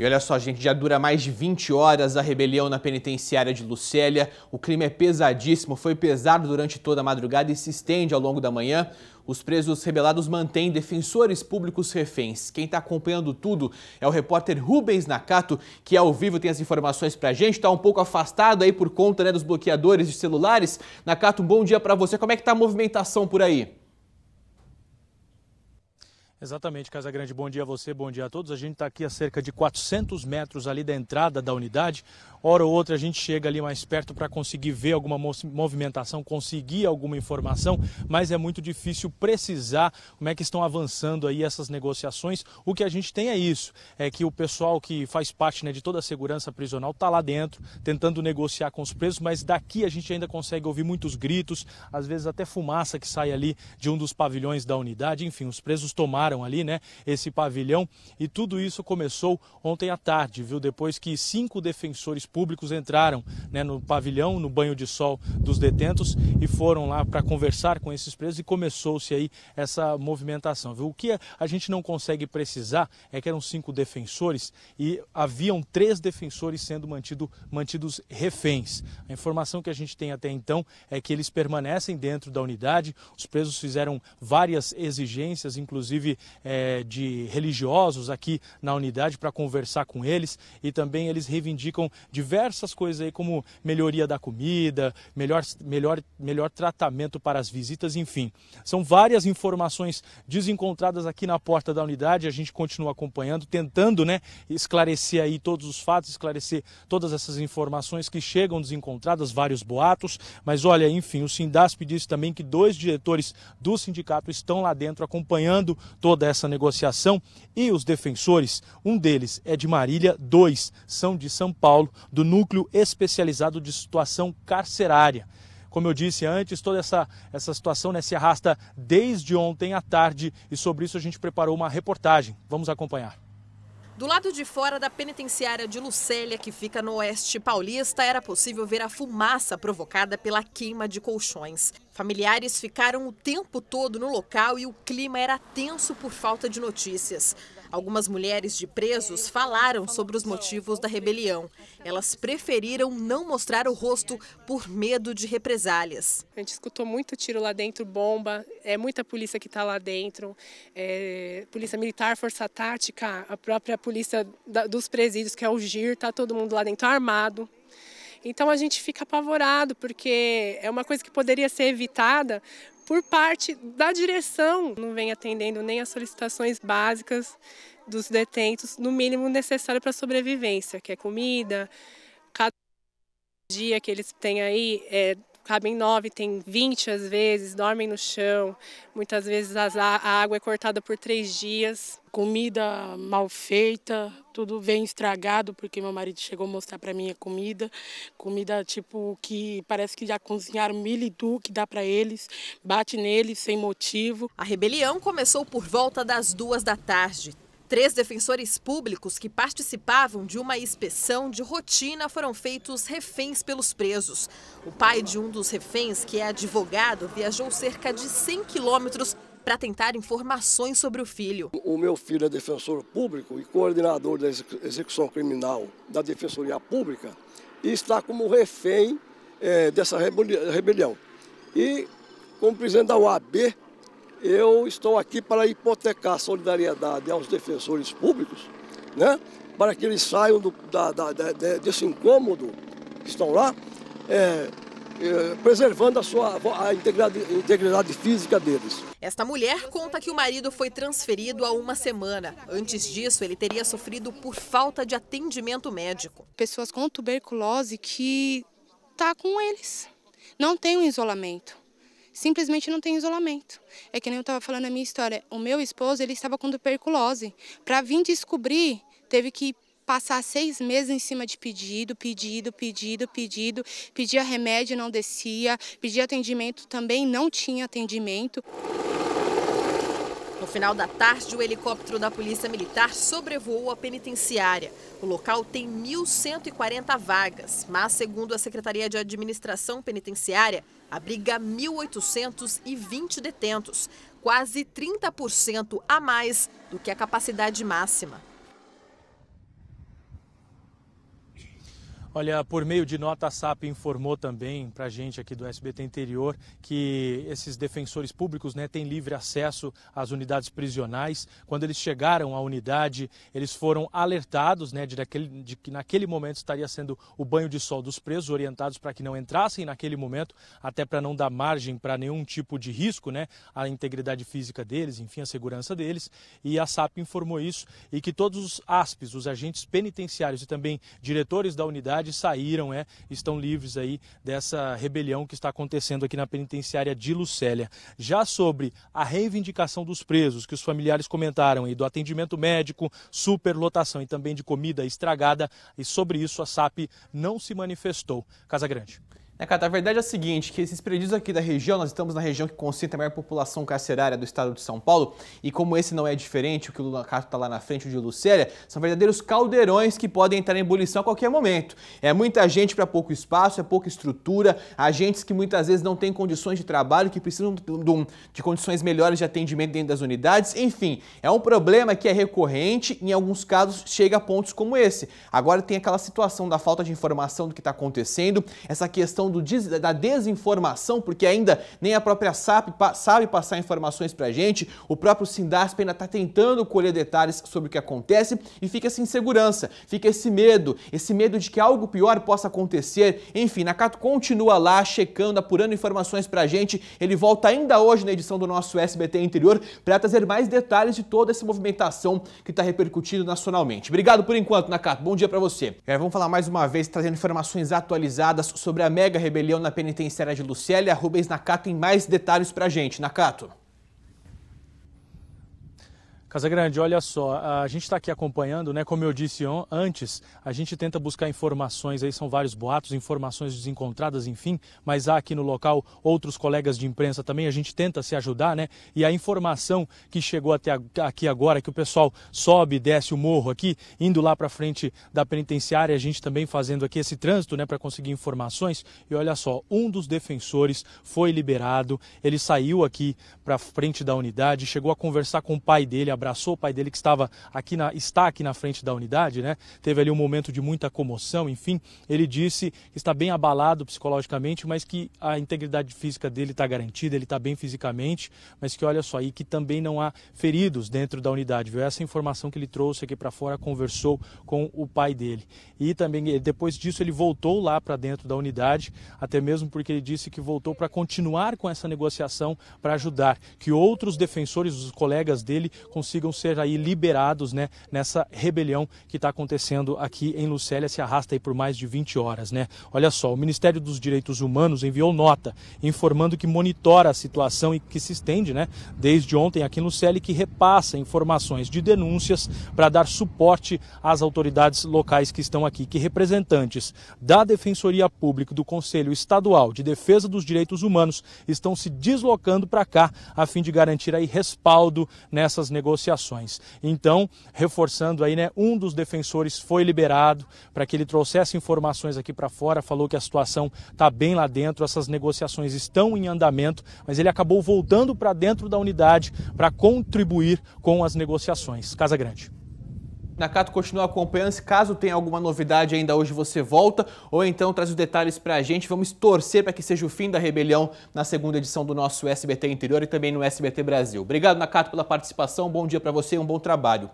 E olha só, gente, já dura mais de 20 horas a rebelião na penitenciária de Lucélia. O clima é pesadíssimo, foi pesado durante toda a madrugada e se estende ao longo da manhã. Os presos rebelados mantêm defensores públicos reféns. Quem está acompanhando tudo é o repórter Rubens Nakato, que ao vivo tem as informações para a gente. Está um pouco afastado aí por conta né, dos bloqueadores de celulares. Nakato, um bom dia para você. Como é que está a movimentação por aí? Exatamente, Casa Grande. Bom dia a você, bom dia a todos. A gente está aqui a cerca de 400 metros ali da entrada da unidade. Hora ou outra a gente chega ali mais perto para conseguir ver alguma movimentação, conseguir alguma informação, mas é muito difícil precisar como é que estão avançando aí essas negociações. O que a gente tem é isso, é que o pessoal que faz parte né, de toda a segurança prisional está lá dentro tentando negociar com os presos, mas daqui a gente ainda consegue ouvir muitos gritos, às vezes até fumaça que sai ali de um dos pavilhões da unidade. Enfim, os presos tomaram montaram ali, né, esse pavilhão. E tudo isso começou ontem à tarde, viu? Depois que cinco defensores públicos entraram né, no pavilhão, no banho de sol dos detentos e foram lá para conversar com esses presos e começou-se aí essa movimentação, viu? O que a gente não consegue precisar é que eram cinco defensores e haviam três defensores sendo mantido, mantidos reféns. A informação que a gente tem até então é que eles permanecem dentro da unidade. Os presos fizeram várias exigências, inclusive é, de religiosos aqui na unidade para conversar com eles e também eles reivindicam diversas coisas aí como melhoria da comida, melhor, melhor, melhor tratamento para as visitas, enfim. São várias informações desencontradas aqui na porta da unidade, a gente continua acompanhando, tentando né, esclarecer aí todos os fatos, esclarecer todas essas informações que chegam desencontradas, vários boatos, mas olha, enfim, o Sindasp disse também que dois diretores do sindicato estão lá dentro acompanhando todos toda essa negociação e os defensores, um deles é de Marília, dois são de São Paulo, do Núcleo Especializado de Situação Carcerária. Como eu disse antes, toda essa, essa situação né, se arrasta desde ontem à tarde e sobre isso a gente preparou uma reportagem. Vamos acompanhar. Do lado de fora da penitenciária de Lucélia, que fica no oeste paulista, era possível ver a fumaça provocada pela queima de colchões. Familiares ficaram o tempo todo no local e o clima era tenso por falta de notícias. Algumas mulheres de presos falaram sobre os motivos da rebelião. Elas preferiram não mostrar o rosto por medo de represálias. A gente escutou muito tiro lá dentro, bomba, é muita polícia que está lá dentro, é, polícia militar, força tática, a própria polícia da, dos presídios, que é o GIR, está todo mundo lá dentro armado. Então a gente fica apavorado, porque é uma coisa que poderia ser evitada por parte da direção, não vem atendendo nem as solicitações básicas dos detentos, no mínimo necessário para a sobrevivência, que é comida, cada dia que eles têm aí é cabem nove, tem vinte às vezes, dormem no chão. Muitas vezes a água é cortada por três dias. Comida mal feita, tudo vem estragado, porque meu marido chegou a mostrar para mim a comida. Comida tipo que parece que já cozinharam mil e du que dá para eles, bate neles sem motivo. A rebelião começou por volta das duas da tarde. Três defensores públicos que participavam de uma inspeção de rotina foram feitos reféns pelos presos. O pai de um dos reféns, que é advogado, viajou cerca de 100 quilômetros para tentar informações sobre o filho. O meu filho é defensor público e coordenador da execução criminal da Defensoria Pública e está como refém é, dessa rebelião. E como presidente da UAB, eu estou aqui para hipotecar solidariedade aos defensores públicos, né? para que eles saiam do, da, da, da, desse incômodo que estão lá, é, é, preservando a, sua, a integridade, a integridade física deles. Esta mulher conta que o marido foi transferido há uma semana. Antes disso, ele teria sofrido por falta de atendimento médico. Pessoas com tuberculose que está com eles. Não tem um isolamento simplesmente não tem isolamento. É que nem eu estava falando a minha história. O meu esposo, ele estava com tuberculose. Para vir descobrir, teve que passar seis meses em cima de pedido, pedido, pedido, pedido. Pedia remédio, não descia. Pedia atendimento, também não tinha atendimento. No final da tarde, o helicóptero da Polícia Militar sobrevoou a penitenciária. O local tem 1.140 vagas, mas, segundo a Secretaria de Administração Penitenciária, abriga 1.820 é detentos, quase 30% a mais do que a capacidade máxima. Olha, por meio de nota, a SAP informou também para a gente aqui do SBT Interior que esses defensores públicos né, têm livre acesso às unidades prisionais. Quando eles chegaram à unidade, eles foram alertados né, de, daquele, de que naquele momento estaria sendo o banho de sol dos presos, orientados para que não entrassem naquele momento, até para não dar margem para nenhum tipo de risco né, à integridade física deles, enfim, à segurança deles. E a SAP informou isso e que todos os ASPs, os agentes penitenciários e também diretores da unidade, saíram, é, estão livres aí dessa rebelião que está acontecendo aqui na penitenciária de Lucélia. Já sobre a reivindicação dos presos, que os familiares comentaram aí, do atendimento médico, superlotação e também de comida estragada, e sobre isso a SAP não se manifestou. Casa Grande. É, né, cara, a verdade é a seguinte, que esses presídios aqui da região, nós estamos na região que concentra a maior população carcerária do estado de São Paulo, e como esse não é diferente, o que o Lula Castro está lá na frente, o de Lucélia, são verdadeiros caldeirões que podem entrar em ebulição a qualquer momento. É muita gente para pouco espaço, é pouca estrutura, agentes que muitas vezes não têm condições de trabalho, que precisam de, de condições melhores de atendimento dentro das unidades, enfim, é um problema que é recorrente, e em alguns casos chega a pontos como esse. Agora tem aquela situação da falta de informação do que está acontecendo, essa questão do, da desinformação, porque ainda nem a própria SAP sabe passar informações para a gente, o próprio Sindasp ainda está tentando colher detalhes sobre o que acontece e fica essa insegurança, fica esse medo, esse medo de que algo pior possa acontecer. Enfim, Nakato continua lá checando, apurando informações para a gente. Ele volta ainda hoje na edição do nosso SBT Interior para trazer mais detalhes de toda essa movimentação que está repercutindo nacionalmente. Obrigado por enquanto, Nakato. Bom dia para você. É, vamos falar mais uma vez, trazendo informações atualizadas sobre a mega rebelião na penitenciária de Lucélia. Rubens Nakato em mais detalhes pra gente. Nakato. Casagrande, olha só, a gente está aqui acompanhando, né? Como eu disse antes, a gente tenta buscar informações aí, são vários boatos, informações desencontradas, enfim, mas há aqui no local outros colegas de imprensa também, a gente tenta se ajudar, né? E a informação que chegou até aqui agora, que o pessoal sobe e desce o morro aqui, indo lá para frente da penitenciária, a gente também fazendo aqui esse trânsito, né, para conseguir informações. E olha só, um dos defensores foi liberado, ele saiu aqui para frente da unidade, chegou a conversar com o pai dele, a abraçou o pai dele que estava aqui na, está aqui na frente da unidade, né? Teve ali um momento de muita comoção, enfim. Ele disse que está bem abalado psicologicamente, mas que a integridade física dele está garantida, ele está bem fisicamente, mas que olha só aí que também não há feridos dentro da unidade, viu? Essa informação que ele trouxe aqui para fora, conversou com o pai dele. E também eh, depois disso ele voltou lá para dentro da unidade, até mesmo porque ele disse que voltou para continuar com essa negociação para ajudar que outros defensores, os colegas dele, consigam consigam ser aí liberados né, nessa rebelião que está acontecendo aqui em Lucélia, se arrasta aí por mais de 20 horas. Né? Olha só, o Ministério dos Direitos Humanos enviou nota informando que monitora a situação e que se estende né, desde ontem aqui em Lucélia e que repassa informações de denúncias para dar suporte às autoridades locais que estão aqui, que representantes da Defensoria Pública do Conselho Estadual de Defesa dos Direitos Humanos estão se deslocando para cá a fim de garantir aí respaldo nessas negociações negociações. Então, reforçando aí, né, um dos defensores foi liberado para que ele trouxesse informações aqui para fora, falou que a situação está bem lá dentro, essas negociações estão em andamento, mas ele acabou voltando para dentro da unidade para contribuir com as negociações. Casa Grande. Nakato continua acompanhando. Se caso tenha alguma novidade ainda hoje, você volta ou então traz os detalhes para a gente. Vamos torcer para que seja o fim da rebelião na segunda edição do nosso SBT Interior e também no SBT Brasil. Obrigado, Nakato, pela participação. Bom dia para você e um bom trabalho.